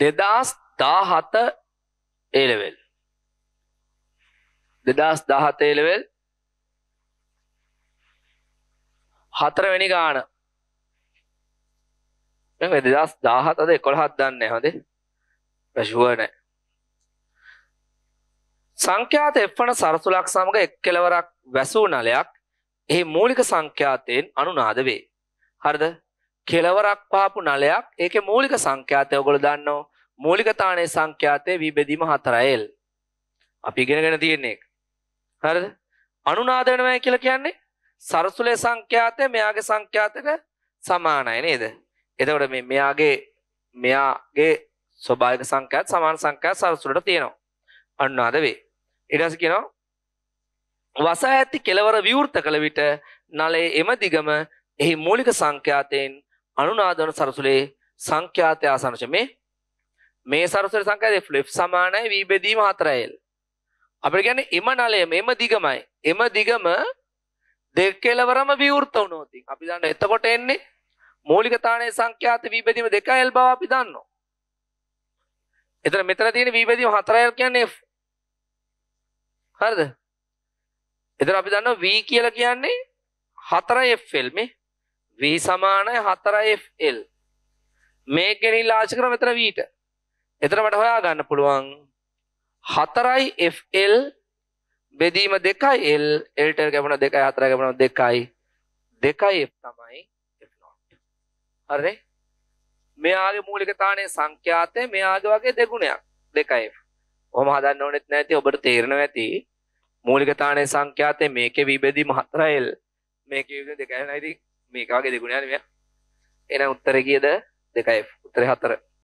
දෙදස් දාහත ඒලවෙල් දෙදස් දාහත ඒලවෙල් හතරවැනි ගාන දෙදස් දාහතද කොළහත් දන්න හොඳේ පැශුවනෑ සංඛ්‍යාත එපන සරසුලක් සමඟ එක් කෙලවරක් වැසූ නලයක් එහි මූලික සංඛ්‍යාතයෙන් අනුනාද වේ හරිද කෙලවරක් පාපු නලයක් ඒකේ මූලික සංඛ්‍යාතය ඔයගොල්ලෝ දන්නෝ මූලික තානේ සංඛ්‍යාතයේ විබෙදීම 4l අපි ඉගෙනගෙන තියෙන එක හරිද අනුනාද වෙනවා කියලා කියන්නේ සරසුලේ සංඛ්‍යාතය මෙයාගේ සංඛ්‍යාතයට සමානයි නේද එතකොට මේ මෙයාගේ මෙයාගේ ස්වභාවික සංඛ්‍යාත සමාන සංඛ්‍යාත සරසුලට තියෙනවා අනුනාද වේ ඊට පස්සේ කියනවා වසා ඇති කෙලවර විවෘත කළ විට නලයේ එම දිගම එහි මූලික සංඛ්‍යාතයෙන් අනුනාදන සරසුලේ සංඛ්‍යාතය ආසනශ මේ මේ සරසුලේ සංඛ්‍යාතය ෆ්ලිප් සමානයි v බෙදීම 4l අපිට කියන්නේ එම නලය මෙම දිගමයි එම දිගම දෙක කෙලවරම විවෘත වුණොත් අපි දන්න එතකොට එන්නේ මූලික තානේ සංඛ්‍යාත v බෙදීම 2l බව අපි දන්නවා එතන මෙතන තියෙන v බෙදීම 4l කියන්නේ f හරිද එතන අපි දන්නවා v කියලා කියන්නේ 4fl මේ V සමානයි 4FL. මේක ගෙනිලා ආශි කරා මෙතන Vට. එතන මට හොයා ගන්න පුළුවන් 4FL බෙදීම 2යි L L ට ගැමුණ 2යි 4 ගැමුණ 2යි 2F තමයි F0. හරිනේ? මෙයාගේ මූලික තානේ සංඛ්‍යාතය මෙයාගේ වගේ දෙගුණයක් 2F. ඔහොම හදන්න ඕනෙත් නැති ඔබට තේරෙනවා ඇති. මූලික තානේ සංඛ්‍යාතය මේකේ විභේදීම 4L මේකේ විභේදීම 2L නේද? මේක වගේ දෙගුණයක් නෙමෙයි. එහෙනම් උත්තරේ කීයද? 2f. උත්තරේ 4.